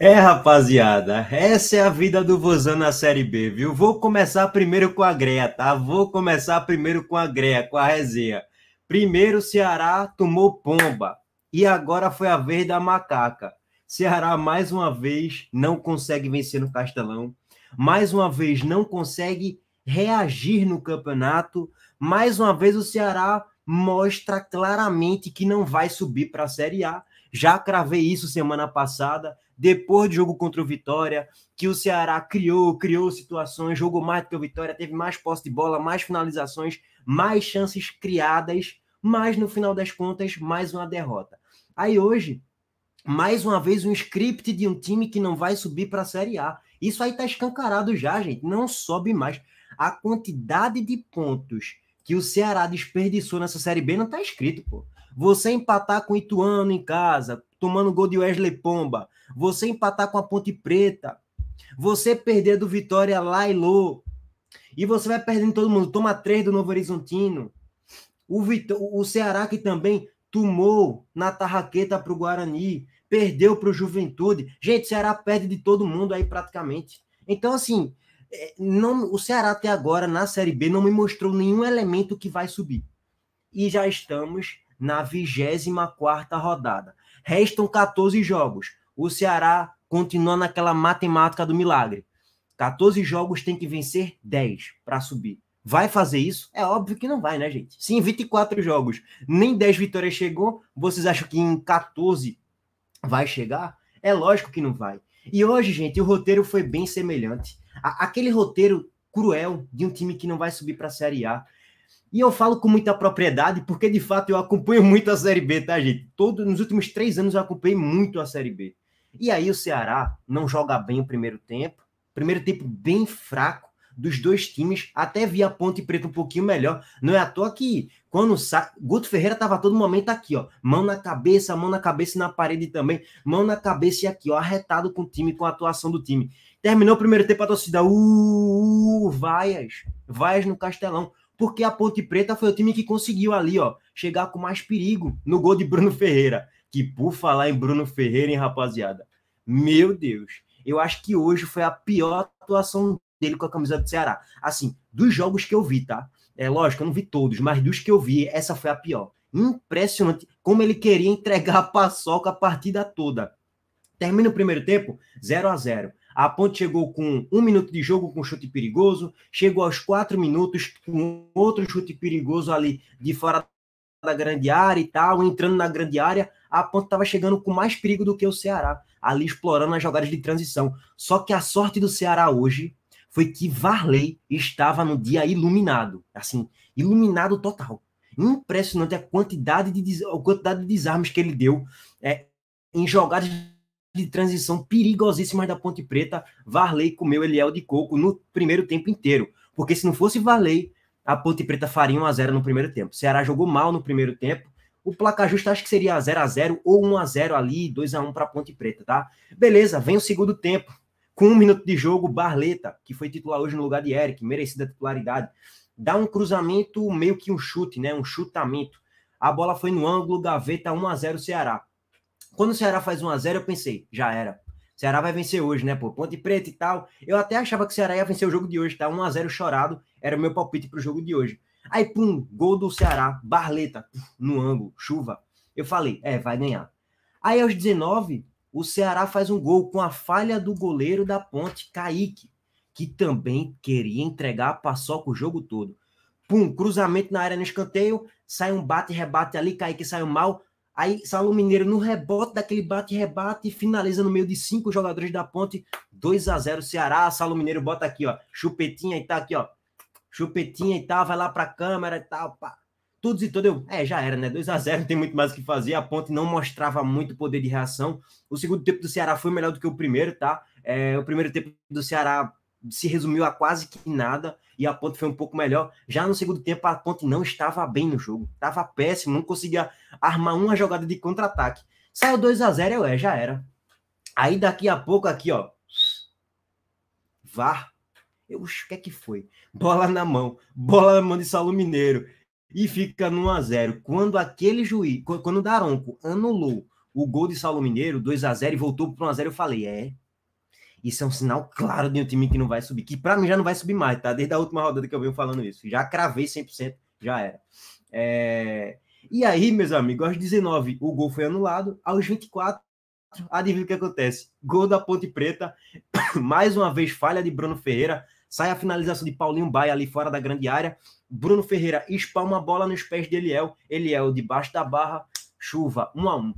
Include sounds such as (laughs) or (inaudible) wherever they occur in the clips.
É, rapaziada, essa é a vida do Vozão na Série B, viu? Vou começar primeiro com a greia, tá? Vou começar primeiro com a greia, com a resenha. Primeiro, Ceará tomou pomba. E agora foi a vez da macaca. Ceará, mais uma vez, não consegue vencer no Castelão. Mais uma vez, não consegue reagir no campeonato. Mais uma vez, o Ceará mostra claramente que não vai subir para a Série A. Já cravei isso semana passada depois do jogo contra o Vitória, que o Ceará criou, criou situações, jogou mais do que o Vitória, teve mais posse de bola, mais finalizações, mais chances criadas, mas no final das contas, mais uma derrota. Aí hoje, mais uma vez, um script de um time que não vai subir para a Série A. Isso aí tá escancarado já, gente. Não sobe mais. A quantidade de pontos que o Ceará desperdiçou nessa Série B não tá escrito, pô. Você empatar com o Ituano em casa, tomando gol de Wesley Pomba, você empatar com a Ponte Preta, você perder do Vitória lá e Lô, e você vai perdendo todo mundo. Toma três do Novo Horizontino. O, o Ceará que também tomou na tarraqueta para o Guarani, perdeu para o Juventude. Gente, o Ceará perde de todo mundo aí praticamente. Então, assim, é, não, o Ceará até agora na Série B não me mostrou nenhum elemento que vai subir. E já estamos na 24 quarta rodada. Restam 14 jogos o Ceará continua naquela matemática do milagre. 14 jogos tem que vencer 10 para subir. Vai fazer isso? É óbvio que não vai, né, gente? Se em 24 jogos nem 10 vitórias chegou, vocês acham que em 14 vai chegar? É lógico que não vai. E hoje, gente, o roteiro foi bem semelhante. A aquele roteiro cruel de um time que não vai subir para a Série A. E eu falo com muita propriedade, porque de fato eu acompanho muito a Série B, tá, gente? Todo, nos últimos três anos eu acompanhei muito a Série B. E aí o Ceará não joga bem o primeiro tempo, primeiro tempo bem fraco dos dois times, até via Ponte Preta um pouquinho melhor. Não é à toa que quando sa... Guto Ferreira estava todo momento aqui, ó, mão na cabeça, mão na cabeça e na parede também, mão na cabeça e aqui, ó, arretado com o time, com a atuação do time. Terminou o primeiro tempo a torcida, uh, uh, uh vaias, vaias no Castelão, porque a Ponte Preta foi o time que conseguiu ali, ó, chegar com mais perigo no gol de Bruno Ferreira que por falar em Bruno Ferreira, hein, rapaziada? Meu Deus, eu acho que hoje foi a pior atuação dele com a camisa do Ceará. Assim, dos jogos que eu vi, tá? É lógico, eu não vi todos, mas dos que eu vi, essa foi a pior. Impressionante como ele queria entregar a paçoca a partida toda. Termina o primeiro tempo 0 a 0 A Ponte chegou com um minuto de jogo com um chute perigoso, chegou aos quatro minutos com outro chute perigoso ali de fora da grande área e tal, entrando na grande área a Ponte estava chegando com mais perigo do que o Ceará, ali explorando as jogadas de transição. Só que a sorte do Ceará hoje foi que Varley estava no dia iluminado, assim, iluminado total. Impressionante a quantidade de, a quantidade de desarmes que ele deu é, em jogadas de transição perigosíssimas da Ponte Preta. Varley comeu Eliel de coco no primeiro tempo inteiro, porque se não fosse Varley, a Ponte Preta faria 1 a 0 no primeiro tempo. O Ceará jogou mal no primeiro tempo, o placar justo acho que seria 0 x 0 ou 1 x 0 ali, 2 x 1 para Ponte Preta, tá? Beleza, vem o segundo tempo. Com um minuto de jogo, Barleta, que foi titular hoje no lugar de Eric, merecida titularidade, dá um cruzamento, meio que um chute, né? Um chutamento. A bola foi no ângulo, gaveta 1 x 0 Ceará. Quando o Ceará faz 1 x 0 eu pensei, já era. Ceará vai vencer hoje, né, pô? Ponte Preta e tal. Eu até achava que o Ceará ia vencer o jogo de hoje, tá? 1 x 0 chorado, era o meu palpite para o jogo de hoje. Aí, pum, gol do Ceará, Barleta, no ângulo, chuva. Eu falei, é, vai ganhar. Aí, aos 19, o Ceará faz um gol com a falha do goleiro da ponte, Kaique, que também queria entregar a paçoca o jogo todo. Pum, cruzamento na área no escanteio, sai um bate-rebate ali, Kaique saiu mal. Aí Salo Mineiro no rebote daquele bate-rebate finaliza no meio de cinco jogadores da ponte, 2 a 0 Ceará. Salo Mineiro bota aqui, ó, chupetinha e tá aqui, ó, chupetinha e tal, vai lá pra câmera e tal, pá. Tudo e tudo eu, é, já era, né? 2 a 0 não tem muito mais o que fazer. A ponte não mostrava muito poder de reação. O segundo tempo do Ceará foi melhor do que o primeiro, tá? É, o primeiro tempo do Ceará se resumiu a quase que nada e a ponte foi um pouco melhor. Já no segundo tempo, a ponte não estava bem no jogo, estava péssimo, não conseguia armar uma jogada de contra-ataque. Saiu 2 a 0 é, já era. Aí daqui a pouco, aqui ó, VAR eu, o que é que foi? Bola na mão, bola na mão de Saulo Mineiro. E fica no 1x0. Quando aquele juiz, quando o Daronco anulou o gol de Saulo Mineiro, 2x0 e voltou para 1x0, eu falei, é. Isso é um sinal claro de um time que não vai subir, que para mim já não vai subir mais, tá? Desde a última rodada que eu venho falando isso. Já cravei 100%, já era. É... E aí, meus amigos, aos 19 o gol foi anulado, aos 24 adivinha o que acontece? Gol da Ponte Preta, (coughs) mais uma vez falha de Bruno Ferreira, Sai a finalização de Paulinho Baia ali fora da grande área. Bruno Ferreira espalma a bola nos pés de Eliel. Eliel debaixo da barra, chuva, um a um.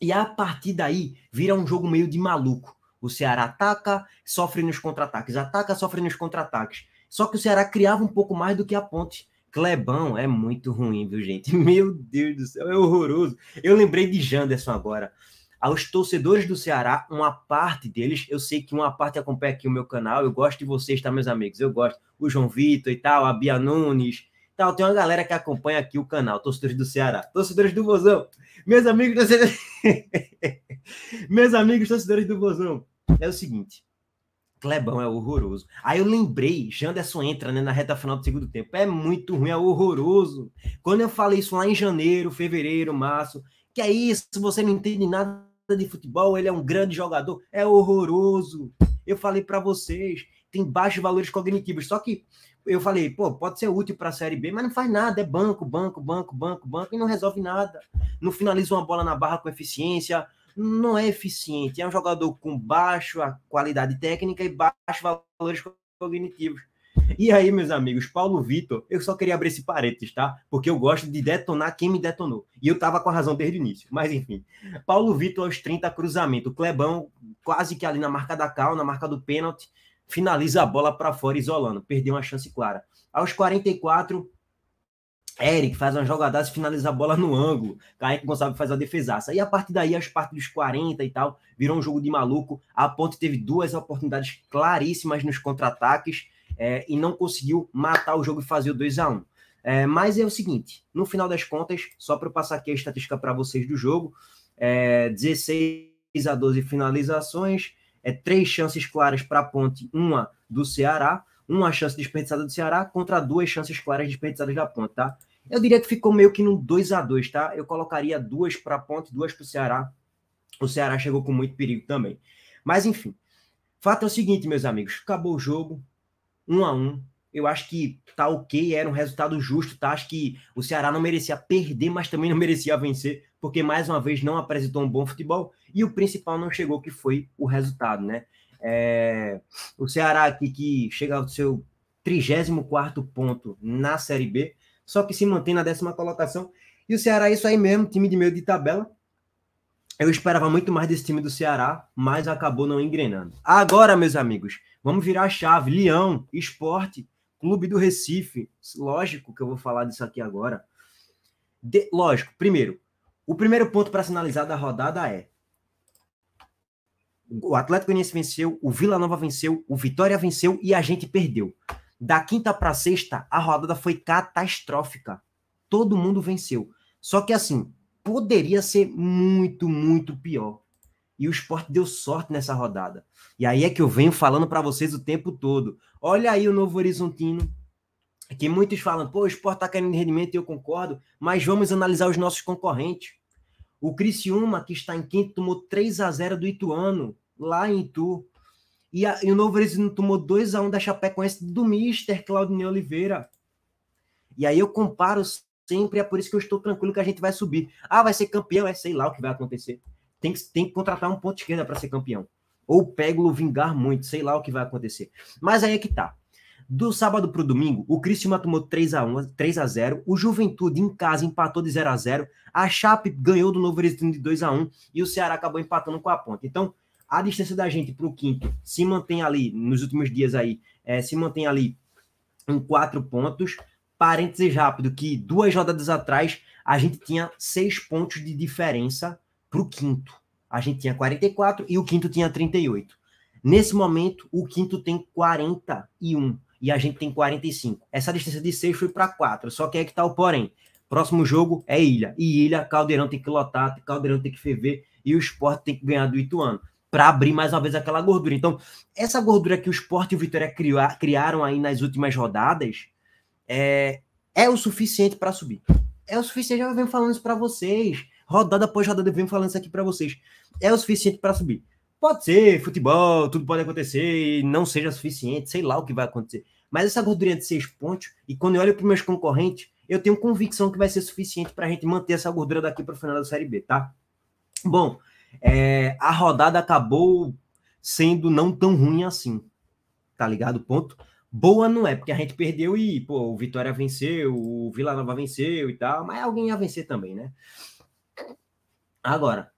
E a partir daí vira um jogo meio de maluco. O Ceará ataca, sofre nos contra-ataques, ataca, sofre nos contra-ataques. Só que o Ceará criava um pouco mais do que a ponte. Clebão é muito ruim, viu, gente? (laughs) Meu Deus do céu, é horroroso. Eu lembrei de Janderson agora aos torcedores do Ceará, uma parte deles, eu sei que uma parte acompanha aqui o meu canal, eu gosto de vocês, tá, meus amigos? Eu gosto. O João Vitor e tal, a Bia Nunes, tal, tem uma galera que acompanha aqui o canal, torcedores do Ceará, torcedores do Vozão. Meus amigos torcedores... (laughs) meus amigos torcedores do Vozão, é o seguinte, Clebão é horroroso. Aí eu lembrei, Janderson entra né, na reta final do segundo tempo. É muito ruim, é horroroso. Quando eu falei isso lá em janeiro, fevereiro, março, que é isso, você não entende nada de futebol, ele é um grande jogador, é horroroso. Eu falei para vocês, tem baixos valores cognitivos. Só que eu falei, pô, pode ser útil para a Série B, mas não faz nada. É banco, banco, banco, banco, banco e não resolve nada. Não finaliza uma bola na barra com eficiência. Não é eficiente. É um jogador com baixa qualidade técnica e baixos valores cognitivos. E aí, meus amigos, Paulo Vitor, eu só queria abrir esse parênteses, tá? Porque eu gosto de detonar quem me detonou. E eu tava com a razão desde o início. Mas enfim, Paulo Vitor aos 30, cruzamento. Clebão, quase que ali na marca da cal, na marca do pênalti, finaliza a bola para fora, isolando. Perdeu uma chance clara. Aos 44, Eric faz uma jogadaça e finaliza a bola no ângulo. Kaique Gonçalves faz a defesaça. E a partir daí, as partes dos 40 e tal, virou um jogo de maluco. A Ponte teve duas oportunidades claríssimas nos contra-ataques é, e não conseguiu matar o jogo e fazer o 2 a 1 é, Mas é o seguinte: no final das contas, só para passar aqui a estatística para vocês do jogo, é, 16 a 12 finalizações, é, três chances claras para a ponte, uma do Ceará, uma chance desperdiçada do Ceará contra duas chances claras desperdiçadas da ponte, tá? Eu diria que ficou meio que num 2 a 2 tá? Eu colocaria duas para a ponte, duas para o Ceará. O Ceará chegou com muito perigo também. Mas enfim, fato é o seguinte, meus amigos: acabou o jogo, um a um. Eu acho que tá ok, era um resultado justo, tá? Acho que o Ceará não merecia perder, mas também não merecia vencer, porque mais uma vez não apresentou um bom futebol e o principal não chegou, que foi o resultado, né? É... O Ceará aqui que chega ao seu 34 ponto na Série B, só que se mantém na décima colocação. E o Ceará é isso aí mesmo, time de meio de tabela, eu esperava muito mais desse time do Ceará, mas acabou não engrenando. Agora, meus amigos, Vamos virar a chave. Leão, esporte, Clube do Recife. Lógico que eu vou falar disso aqui agora. De, lógico, primeiro, o primeiro ponto para sinalizar da rodada é: o Atlético Goianiense venceu, o Vila Nova venceu, o Vitória venceu e a gente perdeu. Da quinta para sexta, a rodada foi catastrófica. Todo mundo venceu. Só que assim, poderia ser muito, muito pior. E o esporte deu sorte nessa rodada. E aí é que eu venho falando para vocês o tempo todo. Olha aí o Novo Horizontino, que muitos falam, pô, o esporte está querendo rendimento, e eu concordo, mas vamos analisar os nossos concorrentes. O Criciúma, que está em quinto, tomou 3 a 0 do Ituano, lá em Itu. E, a, e o Novo Horizontino tomou 2 a 1 da Chapecoense do Mister Claudinei Oliveira. E aí eu comparo sempre, é por isso que eu estou tranquilo que a gente vai subir. Ah, vai ser campeão, é sei lá o que vai acontecer tem que, tem que contratar um ponto esquerda para ser campeão. Ou pega o vingar muito, sei lá o que vai acontecer. Mas aí é que tá. Do sábado para o domingo, o Criciúma tomou 3 a 1 3 a 0 o Juventude em casa empatou de 0 a 0 a Chape ganhou do Novo Horizontino de 2 x 1 e o Ceará acabou empatando com a ponta. Então, a distância da gente para o quinto se mantém ali, nos últimos dias aí, é, se mantém ali em 4 pontos. Parênteses rápido, que duas rodadas atrás a gente tinha 6 pontos de diferença para o quinto. A gente tinha 44 e o quinto tinha 38. Nesse momento, o quinto tem 41 e a gente tem 45. Essa distância de 6 foi para 4. Só que aí é que tá o porém. Próximo jogo é Ilha. E Ilha, Caldeirão tem que lotar, Caldeirão tem que ferver e o esporte tem que ganhar do Ituano para abrir mais uma vez aquela gordura. Então, essa gordura que o esporte e o Vitória criaram aí nas últimas rodadas é, é o suficiente para subir. É o suficiente, eu venho falando isso para vocês rodada após rodada, eu venho falando isso aqui para vocês. É o suficiente para subir. Pode ser futebol, tudo pode acontecer e não seja suficiente, sei lá o que vai acontecer. Mas essa gordurinha de seis pontos, e quando eu olho para meus concorrentes, eu tenho convicção que vai ser suficiente para a gente manter essa gordura daqui para o final da Série B, tá? Bom, é, a rodada acabou sendo não tão ruim assim, tá ligado? Ponto. Boa não é, porque a gente perdeu e, pô, o Vitória venceu, o Vila Nova venceu e tal, mas alguém ia vencer também, né? Agora,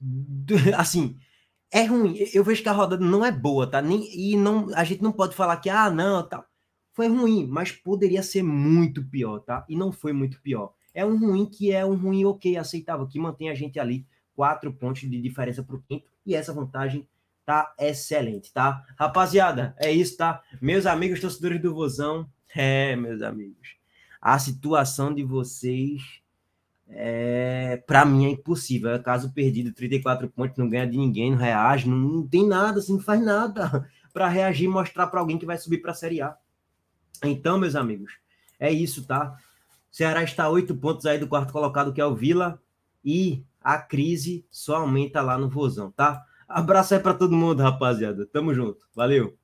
(laughs) assim, é ruim. Eu vejo que a rodada não é boa, tá? Nem, e não, a gente não pode falar que, ah, não, Tá. Foi ruim, mas poderia ser muito pior, tá? E não foi muito pior. É um ruim que é um ruim ok, aceitável, que mantém a gente ali quatro pontos de diferença para o quinto. E essa vantagem tá excelente, tá? Rapaziada, é isso, tá? Meus amigos torcedores do Vozão, (laughs) é, meus amigos, a situação de vocês é, para mim é impossível. É caso perdido, 34 pontos, não ganha de ninguém, não reage, não, não tem nada, assim, não faz nada (laughs) para reagir e mostrar para alguém que vai subir para a Série A. Então, meus amigos, é isso, tá? O Ceará está oito 8 pontos aí do quarto colocado, que é o Vila, e a crise só aumenta lá no Vozão, tá? Abraço aí para todo mundo, rapaziada. Tamo junto. Valeu.